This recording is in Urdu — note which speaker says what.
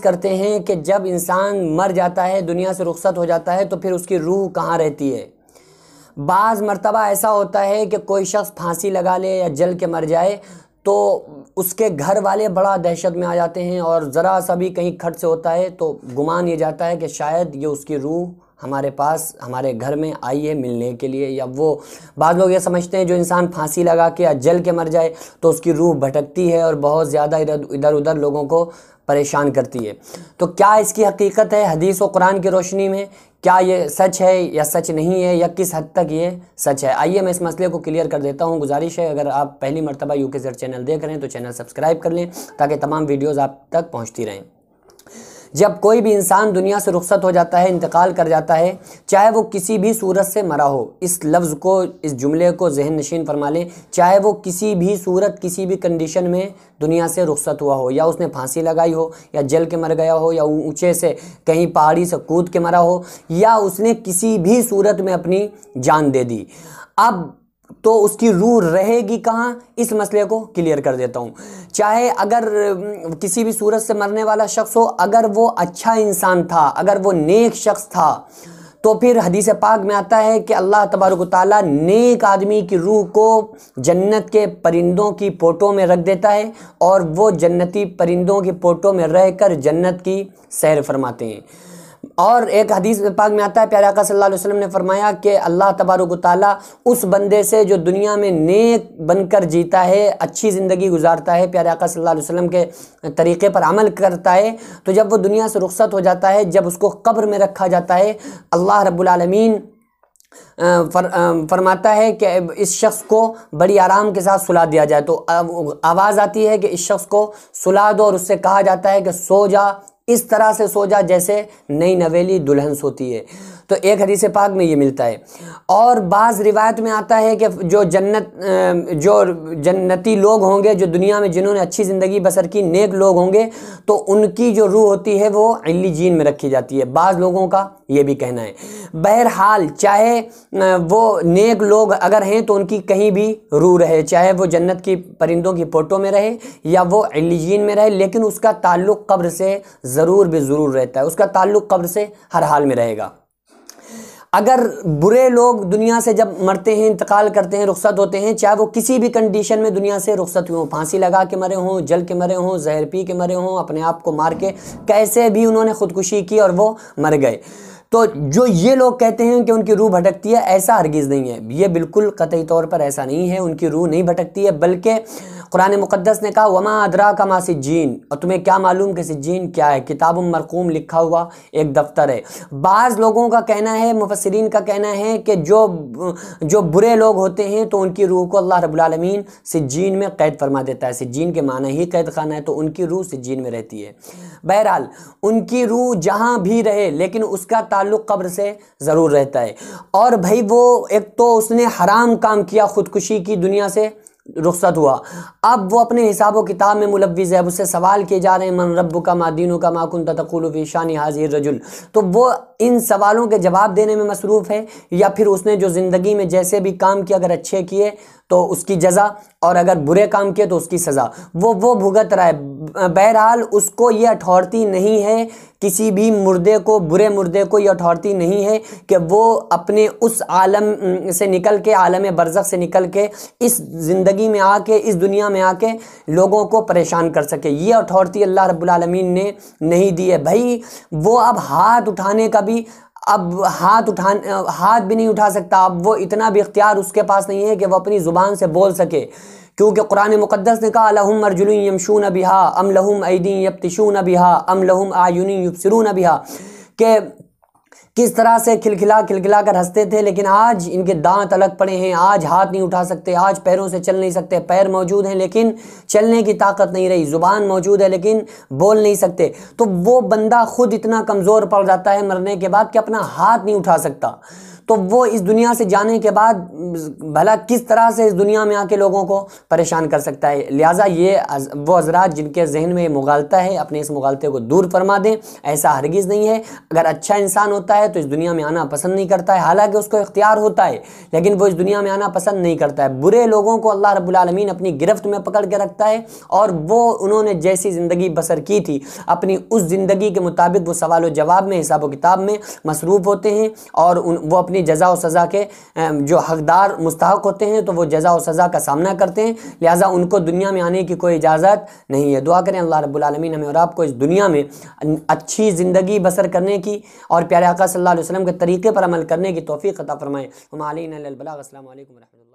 Speaker 1: کرتے ہیں کہ جب انسان مر جاتا ہے دنیا سے رخصت ہو جاتا ہے تو پھر اس کی روح کہاں رہتی ہے بعض مرتبہ ایسا ہوتا ہے کہ کوئی شخص پھانسی لگا لے یا جل کے مر جائے تو اس کے گھر والے بڑا دہشت میں آ جاتے ہیں اور ذرا سا بھی کہیں کھٹ سے ہوتا ہے تو گمان یہ جاتا ہے کہ شاید یہ اس کی روح ہمارے پاس ہمارے گھر میں آئیے ملنے کے لیے یا وہ بعض لوگ یہ سمجھتے ہیں جو انسان پھانسی لگا کے یا جل کے مر جائے تو اس کی روح بھٹکتی ہے اور بہت زیادہ ادھر ادھر لوگوں کو پریشان کرتی ہے تو کیا اس کی حقیقت ہے حدیث و قرآن کی روشنی میں کیا یہ سچ ہے یا سچ نہیں ہے یا کس حد تک یہ سچ ہے آئیے میں اس مسئلے کو کلیئر کر دیتا ہوں گزارش ہے اگر آپ پہلی مرتبہ یو کے سر چینل دیکھ رہے ہیں تو چینل سبسکرائب کر لیں تاکہ تمام ویڈیوز آپ تک پہنچتی رہیں جب کوئی بھی انسان دنیا سے رخصت ہو جاتا ہے انتقال کر جاتا ہے چاہے وہ کسی بھی صورت سے مرا ہو اس لفظ کو اس جملے کو ذہن نشین فرما لیں چاہے وہ کسی بھی صورت کسی بھی کنڈیشن میں دنیا سے رخصت ہوا ہو یا اس نے پھانسی لگائی ہو یا جل کے مر گیا ہو یا اونچے سے کہیں پہاڑی سے کود کے مرا ہو یا اس نے کسی بھی صورت میں اپنی جان دے دی اب تو اس کی روح رہے گی کہاں اس مسئلے کو کلیئر کر دیتا ہوں چاہے اگر کسی بھی صورت سے مرنے والا شخص ہو اگر وہ اچھا انسان تھا اگر وہ نیک شخص تھا تو پھر حدیث پاک میں آتا ہے کہ اللہ تبارک و تعالیٰ نیک آدمی کی روح کو جنت کے پرندوں کی پوٹوں میں رکھ دیتا ہے اور وہ جنتی پرندوں کی پوٹوں میں رہ کر جنت کی سیر فرماتے ہیں اور ایک حدیث پاک میں آتا ہے پیارے آقا صلی اللہ علیہ وسلم نے فرمایا کہ اللہ تبارک و تعالیٰ اس بندے سے جو دنیا میں نیک بن کر جیتا ہے اچھی زندگی گزارتا ہے پیارے آقا صلی اللہ علیہ وسلم کے طریقے پر عمل کرتا ہے تو جب وہ دنیا سے رخصت ہو جاتا ہے جب اس کو قبر میں رکھا جاتا ہے اللہ رب العالمین فرماتا ہے کہ اس شخص کو بڑی آرام کے ساتھ سلا دیا جائے تو آواز آتی ہے کہ اس شخص کو سلا دو اور اس سے کہا جاتا ہے کہ سو جا اس طرح سے سو جا جیسے نئی نویلی دلہن سوتی ہے تو ایک حدیث پاک میں یہ ملتا ہے اور بعض روایت میں آتا ہے کہ جو جنت جو جنتی لوگ ہوں گے جو دنیا میں جنہوں نے اچھی زندگی بسر کی نیک لوگ ہوں گے تو ان کی جو روح ہوتی ہے وہ علی جین میں رکھی جاتی ہے بعض لوگوں کا یہ بھی کہنا ہے بہرحال چاہے وہ نیک لوگ اگر ہیں تو ان کی کہیں بھی روح رہے چاہے وہ جنت کی پرندوں کی پوٹوں میں رہے یا وہ علی جین میں رہے لیکن اس کا تعلق قبر سے ضرور بھی ضرور رہتا ہے اس کا تعلق قبر سے ہر حال میں رہے گا اگر برے لوگ دنیا سے جب مرتے ہیں انتقال کرتے ہیں رخصت ہوتے ہیں چاہے وہ کسی بھی کنڈیشن میں دنیا سے رخصت ہوئے ہوں پھانسی لگا کے مرے ہوں جل کے مرے ہوں زہر پی کے مرے ہوں اپنے آپ کو مار کے کیسے بھی انہوں نے خودکشی کی اور وہ مر گئے تو جو یہ لوگ کہتے ہیں کہ ان کی روح بھٹکتی ہے ایسا ہرگز نہیں ہے یہ بالکل قطعی طور پر ایسا نہیں ہے ان کی روح نہیں بھٹکتی ہے بلکہ قرآن مقدس نے کہا وما ادرا کا ما سجین اور تمہیں کیا معلوم کہ سجین کیا ہے کتاب مرقوم لکھا ہوا ایک دفتر ہے بعض لوگوں کا کہنا ہے مفسرین کا کہنا ہے کہ جو جو برے لوگ ہوتے ہیں تو ان کی روح کو اللہ رب العالمین سجین میں قید فرما دیتا ہے سجین کے معنی ہی قید خانہ ہے تو ان کی روح سجین میں رہتی ہے بہرحال ان کی روح جہاں بھی رہے لیکن اس کا تعلق قبر سے ضرور رہتا ہے اور بھائی وہ ایک تو اس نے حرام کام کیا خودکشی کی دنیا سے رخصت ہوا اب وہ اپنے حساب و کتاب میں ملوث ہے اس سے سوال کیے جا رہے ہیں من رب کا دینوں کا کن تقول فی شان حاضر رجل تو وہ ان سوالوں کے جواب دینے میں مصروف ہے یا پھر اس نے جو زندگی میں جیسے بھی کام کیا اگر اچھے کیے تو اس کی جزا اور اگر برے کام کیے تو اس کی سزا وہ وہ بھگت رہا ہے بہرحال اس کو یہ اٹھارتی نہیں ہے کسی بھی مردے کو برے مردے کو یہ اٹھارتی نہیں ہے کہ وہ اپنے اس عالم سے نکل کے عالم برزخ سے نکل کے اس زندگی میں آ کے اس دنیا میں آ کے لوگوں کو پریشان کر سکے یہ اٹھارتی اللہ رب العالمین نے نہیں دی ہے بھائی وہ اب ہاتھ اٹھانے کا بھی اب ہاتھ اٹھان ہاتھ بھی نہیں اٹھا سکتا اب وہ اتنا بھی اختیار اس کے پاس نہیں ہے کہ وہ اپنی زبان سے بول سکے کیونکہ قرآن مقدس نے کہا لہم ارجن یمشون بہا ام لہم ایدین یبتشون بہا ام لہم آیون یبصرون بہا کہ کس طرح سے کھلکھلا کھل کر ہنستے تھے لیکن آج ان کے دانت الگ پڑے ہیں آج ہاتھ نہیں اٹھا سکتے آج پیروں سے چل نہیں سکتے پیر موجود ہیں لیکن چلنے کی طاقت نہیں رہی زبان موجود ہے لیکن بول نہیں سکتے تو وہ بندہ خود اتنا کمزور پڑ جاتا ہے مرنے کے بعد کہ اپنا ہاتھ نہیں اٹھا سکتا تو وہ اس دنیا سے جانے کے بعد بھلا کس طرح سے اس دنیا میں آ کے لوگوں کو پریشان کر سکتا ہے لہٰذا یہ وہ حضرات جن کے ذہن میں مغالطہ ہے اپنے اس مغالطے کو دور فرما دیں ایسا ہرگز نہیں ہے اگر اچھا انسان ہوتا ہے ہے تو اس دنیا میں آنا پسند نہیں کرتا ہے حالانکہ اس کو اختیار ہوتا ہے لیکن وہ اس دنیا میں آنا پسند نہیں کرتا ہے برے لوگوں کو اللہ رب العالمین اپنی گرفت میں پکڑ کے رکھتا ہے اور وہ وہ انہوں نے جیسی زندگی زندگی بسر کی تھی اپنی اس کے مطابق سوال و جواب میں حساب و کتاب میں مصروف ہوتے ہیں اور وہ اپنی جزا و سزا کے جو حقدار مستحق ہوتے ہیں تو وہ جزا و سزا کا سامنا کرتے ہیں لہٰذا ان کو دنیا میں آنے کی کوئی اجازت نہیں ہے دعا کریں اللہ رب العالمین ہمیں اور آپ کو اس دنیا میں اچھی زندگی بسر کرنے کی اور پیارے آقا صلی اللہ علیہ وسلم کے طریقے پر عمل کرنے کی توفیق عطا فرمائے ہم ملین السلام علیکم و اللہ